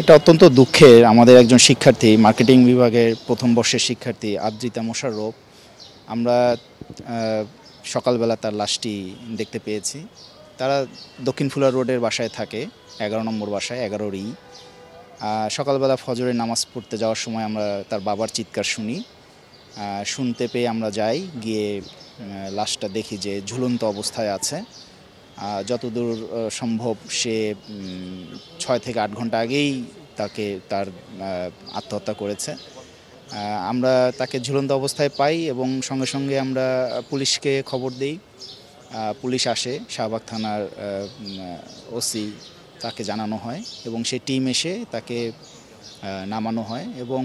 এটা অত্যন্ত দুঃখের আমাদের একজন শিক্ষার্থী মার্কেটিং বিভাগের প্রথম বর্ষের শিক্ষার্থী আদ্রিতা মোশারফ আমরা সকালবেলা তার লাশটি দেখতে পেয়েছি তারা দক্ষিণ ফুলা রোডের বাসায় থাকে এগারো নম্বর বাসায় এগারো রি সকালবেলা ফজরের নামাজ পড়তে যাওয়ার সময় আমরা তার বাবার চিৎকার শুনি শুনতে পেয়ে আমরা যাই গিয়ে লাশটা দেখি যে ঝুলন্ত অবস্থায় আছে যতদূর সম্ভব সে ছয় থেকে আট ঘন্টা আগেই তাকে তার আত্মহত্যা করেছে আমরা তাকে ঝুলন্ত অবস্থায় পাই এবং সঙ্গে সঙ্গে আমরা পুলিশকে খবর দিই পুলিশ আসে শাহবাগ থানার ওসি তাকে জানানো হয় এবং সে টিম এসে তাকে নামানো হয় এবং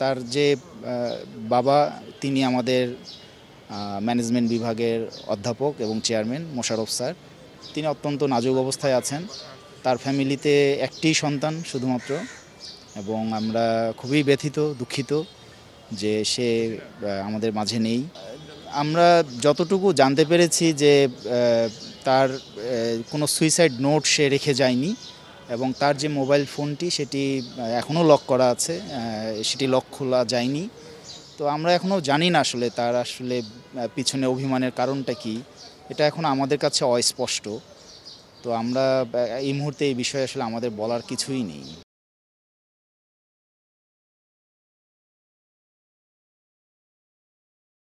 তার যে বাবা তিনি আমাদের ম্যানেজমেন্ট বিভাগের অধ্যাপক এবং চেয়ারম্যান মোশারফ স্যার তিনি অত্যন্ত নাজুক অবস্থায় আছেন তার ফ্যামিলিতে একটি সন্তান শুধুমাত্র এবং আমরা খুবই ব্যথিত দুঃখিত যে সে আমাদের মাঝে নেই আমরা যতটুকু জানতে পেরেছি যে তার কোনো সুইসাইড নোট সে রেখে যায়নি এবং তার যে মোবাইল ফোনটি সেটি এখনও লক করা আছে সেটি লক খোলা যায়নি তো আমরা এখনও জানি না আসলে তার আসলে পিছনে অভিমানের কারণটা কী এটা এখন আমাদের কাছে অস্পষ্ট তো আমরা এই মুহূর্তে এই বিষয়ে আসলে আমাদের বলার কিছুই নেই